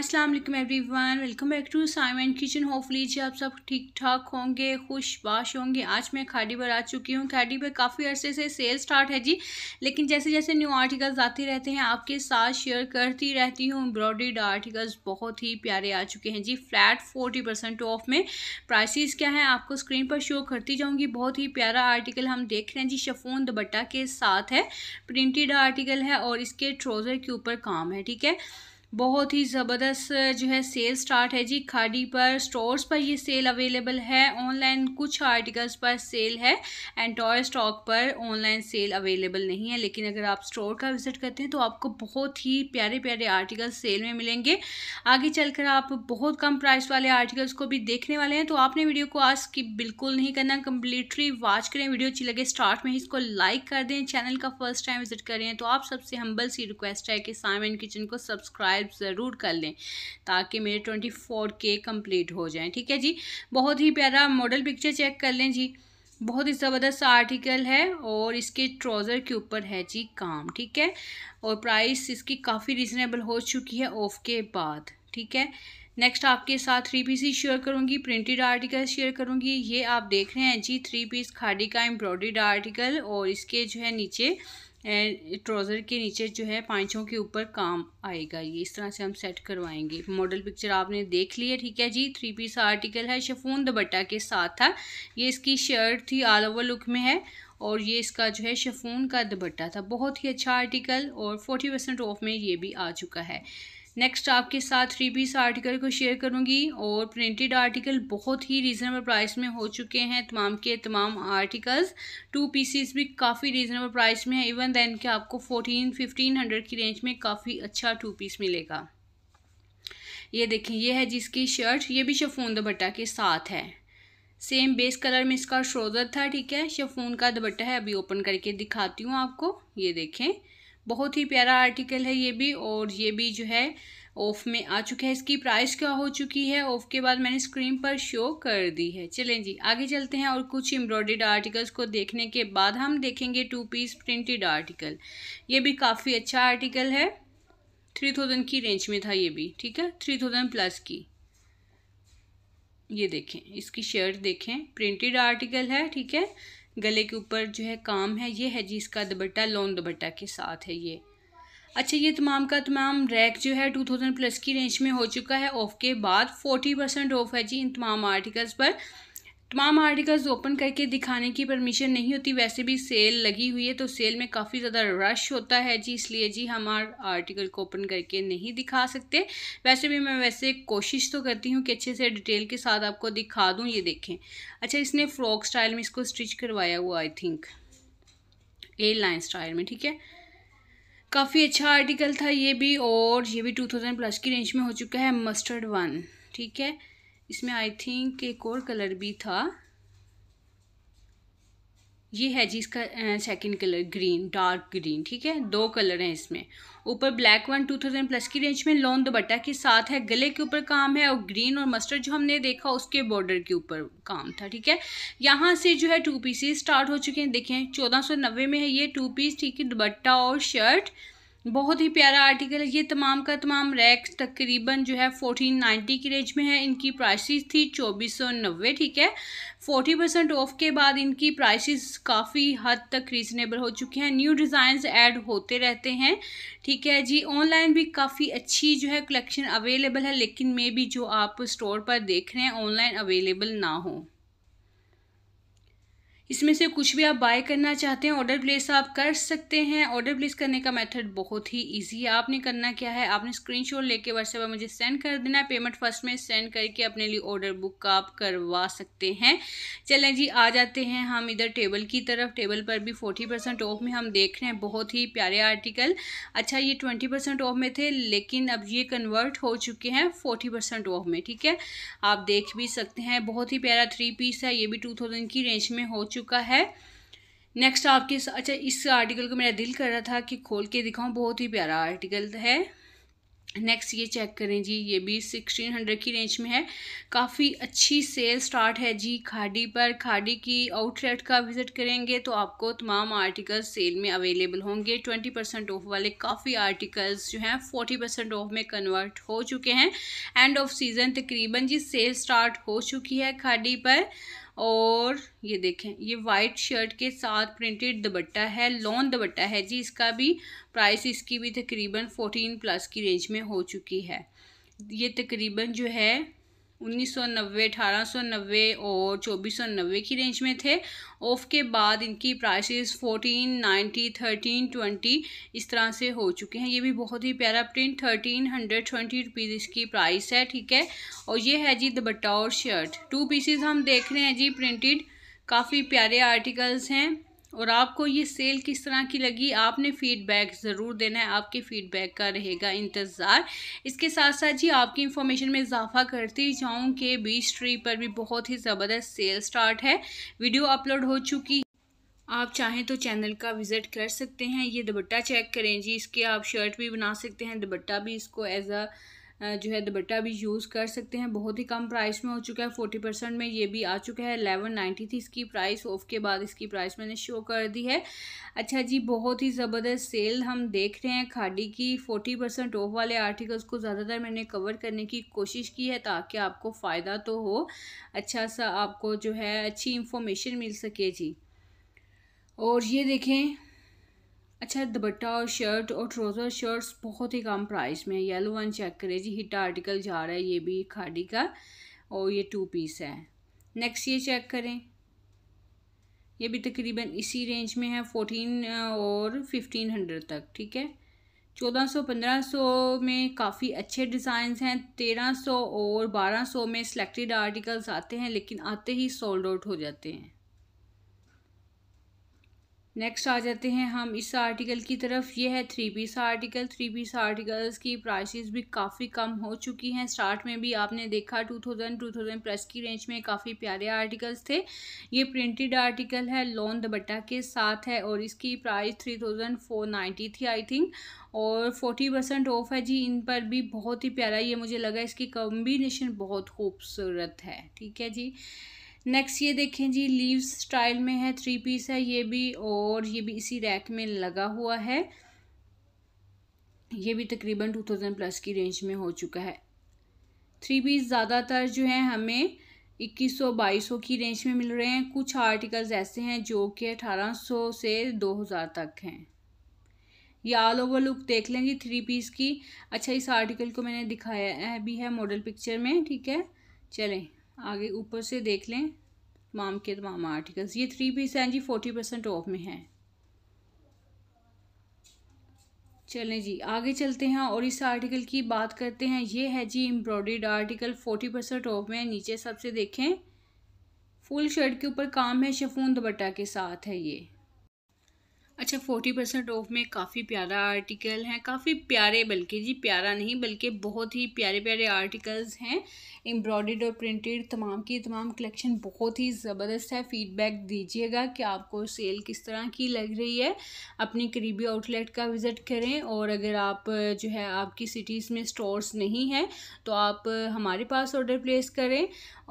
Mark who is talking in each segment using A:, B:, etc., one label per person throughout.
A: अस्सलाम वालेकुम everyone welcome back to Simon kitchen hope जी आप सब ठीक ठाक होंगे खुश बाश होंगे आज मैं खाडी पर आ चुकी हूँ खाडी पर काफ़ी अरसे से सेल स्टार्ट है जी लेकिन जैसे जैसे न्यू आर्टिकल्स आते रहते हैं आपके साथ शेयर करती रहती हूँ एम्ब्रॉयड आर्टिकल्स बहुत ही प्यारे आ चुके हैं जी फ्लैट फोर्टी परसेंट ऑफ में प्राइसिस क्या है आपको स्क्रीन पर शो करती जाऊँगी बहुत ही प्यारा आर्टिकल हम देख रहे हैं जी शफून दुपट्टा के साथ है प्रिंटेड आर्टिकल है और इसके ट्रोज़र के ऊपर काम है ठीक है बहुत ही ज़बरदस्त जो है सेल स्टार्ट है जी खाड़ी पर स्टोर्स पर ये सेल अवेलेबल है ऑनलाइन कुछ आर्टिकल्स पर सेल है एंड टॉय स्टॉक पर ऑनलाइन सेल अवेलेबल नहीं है लेकिन अगर आप स्टोर का विज़िट करते हैं तो आपको बहुत ही प्यारे प्यारे आर्टिकल्स सेल में मिलेंगे आगे चलकर आप बहुत कम प्राइस वाले आर्टिकल्स को भी देखने वाले हैं तो आपने वीडियो को आज की बिल्कुल नहीं करना कम्प्लीटली वॉच करें वीडियो अच्छी लगे स्टार्ट में ही इसको लाइक कर दें चैनल का फर्स्ट टाइम विजिट करें तो आप सबसे हम्बल सी रिक्वेस्ट है कि साइमन किचन को सब्सक्राइब सब्सक्राइब ज़रूर कर लें ताकि मेरे ट्वेंटी फोर के कम्प्लीट हो जाएँ ठीक है जी बहुत ही प्यारा मॉडल पिक्चर चेक कर लें जी बहुत ही ज़बरदस्त आर्टिकल है और इसके ट्राउज़र के ऊपर है जी काम ठीक है और प्राइस इसकी काफ़ी रिजनेबल हो चुकी है ऑफ के बाद ठीक है नेक्स्ट आपके साथ थ्री पीस ही शेयर करूँगी प्रिंटेड आर्टिकल शेयर करूँगी ये आप देख रहे हैं जी थ्री पीस खाड़ी का एम्ब्रॉयड आर्टिकल और इसके जो है नीचे ट्राउज़र के नीचे जो है पाँचों के ऊपर काम आएगा ये इस तरह से हम सेट करवाएंगे मॉडल पिक्चर आपने देख लिया ठीक है जी थ्री पीस आर्टिकल है शफून दबट्टा के साथ था ये इसकी शर्ट थी ऑल ओवर लुक में है और ये इसका जो है शफून का दबट्टा था बहुत ही अच्छा आर्टिकल और फोर्टी परसेंट ऑफ में ये भी आ चुका है नेक्स्ट आपके साथ थ्री पीस आर्टिकल को शेयर करूँगी और प्रिंटेड आर्टिकल बहुत ही रीज़नेबल प्राइस में हो चुके हैं तमाम के तमाम आर्टिकल्स टू पीसीस भी काफ़ी रीज़नेबल प्राइस में है इवन दैन के आपको फोर्टीन फिफ्टीन हंड्रेड की रेंज में काफ़ी अच्छा टू पीस मिलेगा ये देखें ये है जिसकी शर्ट ये भी शफून दुपट्टा के साथ है सेम बेस कलर में इसका शोल्डर था ठीक है शफून का दुपट्टा है अभी ओपन करके दिखाती हूँ आपको ये देखें बहुत ही प्यारा आर्टिकल है ये भी और ये भी जो है ऑफ में आ चुका है इसकी प्राइस क्या हो चुकी है ऑफ के बाद मैंने स्क्रीन पर शो कर दी है चलें जी आगे चलते हैं और कुछ एम्ब्रॉयड आर्टिकल्स को देखने के बाद हम देखेंगे टू पीस प्रिंटेड आर्टिकल ये भी काफ़ी अच्छा आर्टिकल है थ्री थाउजेंड की रेंज में था ये भी ठीक है थ्री थाउजेंड प्लस की ये देखें इसकी शर्ट देखें प्रिंटेड आर्टिकल है ठीक है गले के ऊपर जो है काम है ये है जी इसका दुपट्टा लॉन्ग दुपट्टा के साथ है ये अच्छा ये तमाम का तमाम रैक जो है टू थाउजेंड प्लस की रेंज में हो चुका है ऑफ के बाद फोर्टी परसेंट ऑफ है जी इन तमाम आर्टिकल्स पर तमाम आर्टिकल्स ओपन करके दिखाने की परमिशन नहीं होती वैसे भी सेल लगी हुई है तो सेल में काफ़ी ज़्यादा रश होता है जी इसलिए जी हम आर्टिकल को ओपन करके नहीं दिखा सकते वैसे भी मैं वैसे कोशिश तो करती हूँ कि अच्छे से डिटेल के साथ आपको दिखा दूँ ये देखें अच्छा इसने फ्रॉक स्टाइल में इसको स्टिच करवाया हुआ I think A line style में ठीक है काफ़ी अच्छा आर्टिकल था ये भी और ये भी टू थाउजेंड प्लस की रेंज में हो चुका है मस्टर्ड वन ठीक है इसमें आई थिंक एक और कलर भी था ये है जी इसका second colour green dark green ठीक है दो कलर हैं इसमें ऊपर black one two thousand plus की रेंज में लॉन दुपट्टा के साथ है गले के ऊपर काम है और ग्रीन और मस्टर्ड जो हमने देखा उसके बॉर्डर के ऊपर काम था ठीक है यहाँ से जो है टू पीसेस स्टार्ट हो चुके हैं देखें चौदह सौ नब्बे में है ये टू पीस ठीक है दुपट्टा और शर्ट बहुत ही प्यारा आर्टिकल है ये तमाम का तमाम रैक्स तकरीबन जो है फोर्टीन नाइन्टी की रेंज में है इनकी प्राइसेस थी चौबीस सौ नब्बे ठीक है फोर्टी परसेंट ऑफ के बाद इनकी प्राइसेस काफ़ी हद तक रीज़नेबल हो चुके हैं न्यू डिज़ाइंस ऐड होते रहते हैं ठीक है जी ऑनलाइन भी काफ़ी अच्छी जो है कलेक्शन अवेलेबल है लेकिन मे भी जो आप स्टोर पर देख रहे हैं ऑनलाइन अवेलेबल ना हो इसमें से कुछ भी आप बाय करना चाहते हैं ऑर्डर प्लेस आप कर सकते हैं ऑर्डर प्लेस करने का मेथड बहुत ही इजी है आपने करना क्या है आपने स्क्रीनशॉट लेके व्हाट्सएप पर मुझे सेंड कर देना है पेमेंट फर्स्ट में सेंड करके अपने लिए ऑर्डर बुक का आप करवा सकते हैं चलें जी आ जाते हैं हम इधर टेबल की तरफ टेबल पर भी फोर्टी परसेंट ऑफ में हम देख रहे हैं बहुत ही प्यारे आर्टिकल अच्छा ये ट्वेंटी परसेंट ऑफ में थे लेकिन अब ये कन्वर्ट हो चुके हैं फोर्टी परसेंट ऑफ में ठीक है आप देख भी सकते हैं बहुत ही प्यारा थ्री पीस है ये भी टू थाउजेंड की रेंज में हो चुका चुका है नेक्स्ट आपके अच्छा इस आर्टिकल को मेरा दिल कर रहा था कि खोल के दिखाऊं बहुत ही प्यारा आर्टिकल है नेक्स्ट ये चेक करें जी ये भी सिक्सटीन हंड्रेड की रेंज में है काफ़ी अच्छी सेल स्टार्ट है जी खाड़ी पर खाड़ी की आउटलेट का विज़िट करेंगे तो आपको तमाम आर्टिकल्स सेल में अवेलेबल होंगे ट्वेंटी परसेंट ऑफ वाले काफ़ी आर्टिकल्स जो हैं फोर्टी परसेंट ऑफ में कन्वर्ट हो चुके हैं एंड ऑफ सीज़न तकरीबन जी सेल स्टार्ट हो चुकी है खाड़ी पर और ये देखें ये वाइट शर्ट के साथ प्रिंटेड दबट्टा है लॉन दबट्टा है जी इसका भी प्राइस इसकी भी तकरीबन फोर्टीन प्लस की रेंज में हो चुकी है ये तकरीबन जो है उन्नीस सौ नब्बे अठारह सौ नब्बे और चौबीस सौ की रेंज में थे ऑफ के बाद इनकी prices fourteen ninety thirteen twenty इस तरह से हो चुके हैं ये भी बहुत ही प्यारा print thirteen hundred twenty rupees इसकी प्राइस है ठीक है और ये है जी दुपट्टा और शर्ट टू पीसेस हम देख रहे हैं जी प्रिंटेड काफ़ी प्यारे आर्टिकल्स हैं और आपको ये सेल किस तरह की लगी आपने फ़ीडबैक ज़रूर देना है आपके फ़ीडबैक का रहेगा इंतज़ार इसके साथ साथ जी आपकी इन्फॉर्मेशन में इजाफा करती जाऊँ कि बीच ट्री पर भी बहुत ही ज़बरदस्त सेल स्टार्ट है वीडियो अपलोड हो चुकी आप चाहें तो चैनल का विज़िट कर सकते हैं ये दुपट्टा चेक करें जी इसके आप शर्ट भी बना सकते हैं दुपट्टा भी इसको एज़ अ जो है दुपट्टा भी यूज़ कर सकते हैं बहुत ही कम प्राइस में हो चुका है फोर्टी परसेंट में ये भी आ चुका है एलेवन नाइन्टी थी इसकी प्राइस ऑफ के बाद इसकी प्राइस मैंने शो कर दी है अच्छा जी बहुत ही ज़बरदस्त सेल हम देख रहे हैं खाडी की फोर्टी परसेंट ऑफ वाले आर्टिकल्स को ज़्यादातर मैंने कवर करने की कोशिश की है ताकि आपको फ़ायदा तो हो अच्छा सा आपको जो है अच्छी इंफॉर्मेशन मिल सके जी और ये देखें अच्छा दुपट्टा और शर्ट और ट्रोज़र शर्ट्स बहुत ही कम प्राइस में येलो वन चेक करें जी हिट आर्टिकल जा रहा है ये भी खाड़ी का और ये टू पीस है नेक्स्ट ये चेक करें ये भी तकरीबन इसी रेंज में है फोटीन और फिफ्टीन हंड्रेड तक ठीक है चौदह सौ पंद्रह सौ में काफ़ी अच्छे डिज़ाइन हैं तेरह सौ और बारह सौ में सेलेक्टेड आर्टिकल्स आते हैं लेकिन आते ही सोल्ड आउट हो जाते हैं नेक्स्ट आ जाते हैं हम इस आर्टिकल की तरफ ये है three piece article three piece articles की प्राइसेस भी काफ़ी कम हो चुकी हैं स्टार्ट में भी आपने देखा two thousand two thousand plus की रेंज में काफ़ी प्यारे आर्टिकल्स थे ये प्रिंटेड आर्टिकल है लॉन दबट्टा के साथ है और इसकी price three thousand four ninety थी आई थिंक और फोर्टी परसेंट ऑफ है जी इन पर भी बहुत ही प्यारा ये मुझे लगा इसकी कॉम्बिनेशन बहुत खूबसूरत है ठीक है जी नेक्स्ट ये देखें जी लीव्स स्टाइल में है थ्री पीस है ये भी और ये भी इसी रैक में लगा हुआ है ये भी तकरीबन टू थाउजेंड प्लस की रेंज में हो चुका है थ्री पीस ज़्यादातर जो है हमें इक्कीस सौ बाईस सौ की रेंज में मिल रहे हैं कुछ आर्टिकल्स ऐसे हैं जो कि अठारह सौ से दो हज़ार तक हैं ये ऑल ओवर लुक देख लेंगे थ्री पीस की अच्छा इस आर्टिकल को मैंने दिखाया है भी है मॉडल पिक्चर में ठीक है चलें आगे ऊपर से देख लें तमाम के तमाम आर्टिकल्स ये थ्री पीस हैं जी फोर्टी परसेंट ऑफ में हैं चलें जी आगे चलते हैं और इस आर्टिकल की बात करते हैं ये है जी एम्ब्रॉयड आर्टिकल फोर्टी परसेंट ऑफ में नीचे सबसे देखें फुल शर्ट के ऊपर काम है शफून दुपट्टा के साथ है ये अच्छा फोर्टी परसेंट ऑफ में काफ़ी प्यारा आर्टिकल है काफ़ी प्यारे बल्कि जी प्यारा नहीं बल्कि बहुत ही प्यारे प्यारे आर्टिकल्स हैं एम्ब्रॉयड और प्रिंटेड तमाम की तमाम कलेक्शन बहुत ही ज़बरदस्त है फीडबैक दीजिएगा कि आपको सेल किस तरह की लग रही है अपने करीबी आउटलेट का विज़िट करें और अगर आप जो है आपकी सिटीज़ में स्टोर्स नहीं हैं तो आप हमारे पास ऑर्डर प्लेस करें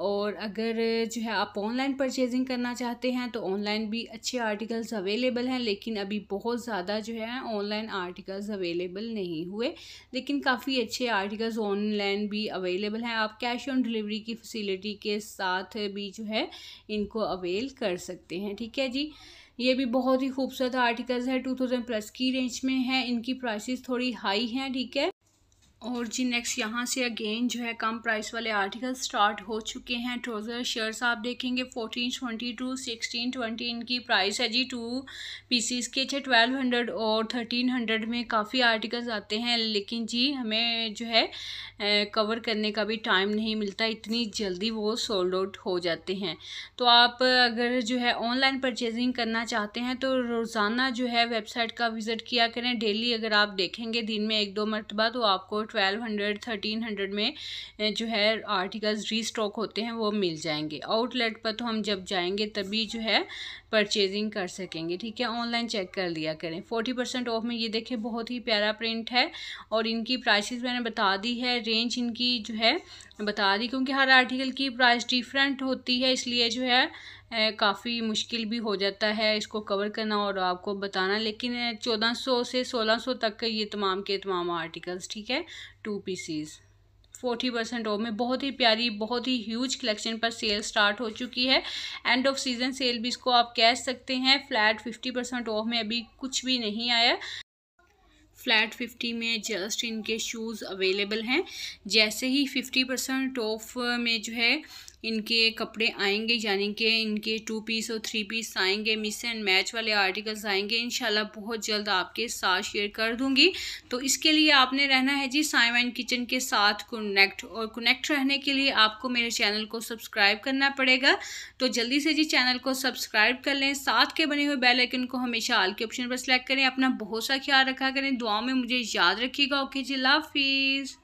A: और अगर जो है आप ऑनलाइन परचेजिंग करना चाहते हैं तो ऑनलाइन भी अच्छे आर्टिकल्स अवेलेबल हैं लेकिन अभी बहुत ज़्यादा जो है ऑनलाइन आर्टिकल्स अवेलेबल नहीं हुए लेकिन काफ़ी अच्छे आर्टिकल्स ऑनलाइन भी अवेलेबल हैं आप कैश ऑन डिलीवरी की फैसिलिटी के साथ भी जो है इनको अवेल कर सकते हैं ठीक है जी ये भी बहुत ही खूबसूरत आर्टिकल्स है टू थाउजेंड प्लस की रेंज में है इनकी प्राइसेस थोड़ी हाई हैं ठीक है और जी नेक्स्ट यहाँ से अगेन जो है कम प्राइस वाले आर्टिकल स्टार्ट हो चुके हैं ट्रोज़र शर्ट्स आप देखेंगे fourteen twenty to sixteen twenty इनकी प्राइस है जी टू पीसीस के अच्छे ट्वेल्व हंड्रेड और थर्टीन हंड्रेड में काफ़ी आर्टिकल्स आते हैं लेकिन जी हमें जो है कवर करने का भी टाइम नहीं मिलता इतनी जल्दी वो सोल्ड आउट हो जाते हैं तो आप अगर जो है ऑनलाइन परचेजिंग करना चाहते हैं तो रोज़ाना जो है वेबसाइट का विज़िट किया करें डेली अगर आप देखेंगे दिन में एक दो मरतबा तो आपको ट्वेल्व हंड्रेड थर्टीन हंड्रेड में जो है आर्टिकल्स री स्टॉक होते हैं वो मिल जाएंगे आउटलेट पर तो हम जब जाएंगे तभी जो है परचेजिंग कर सकेंगे ठीक है ऑनलाइन चेक कर लिया करें फोर्टी परसेंट ऑफ में ये देखें बहुत ही प्यारा प्रिंट है और इनकी प्राइसेस मैंने बता दी है रेंज इनकी जो है बता दी क्योंकि हर आर्टिकल की प्राइस डिफरेंट होती है इसलिए जो है काफ़ी मुश्किल भी हो जाता है इसको कवर करना और आपको बताना लेकिन चौदह सौ से सोलह सौ तक के ये तमाम के तमाम आर्टिकल्स ठीक है two pieces forty percent off में बहुत ही प्यारी बहुत ही ह्यूज कलेक्शन पर सेल स्टार्ट हो चुकी है एंड ऑफ सीजन सेल भी इसको आप कह सकते हैं फ्लैट फिफ्टी परसेंट ऑफ में अभी कुछ भी नहीं आया फ्लैट फिफ्टी में जस्ट इनके शूज़ अवेलेबल हैं जैसे ही फिफ्टी परसेंट ऑफ में जो है इनके कपड़े आएंगे यानी कि इनके टू पीस और थ्री पीस आएंगे मिस एंड मैच वाले आर्टिकल्स आएंगे इन बहुत जल्द आपके साथ शेयर कर दूँगी तो इसके लिए आपने रहना है जी साइमन किचन के साथ कनेक्ट और कनेक्ट रहने के लिए आपको मेरे चैनल को सब्सक्राइब करना पड़ेगा तो जल्दी से जी चैनल को सब्सक्राइब कर लें साथ के बने हुए बेल को हमेशा आल के ऑप्शन पर सेलेक्ट करें अपना बहुत सा ख्याल रखा करें दुआ में मुझे याद रखिएगा ओके जी लाफिज़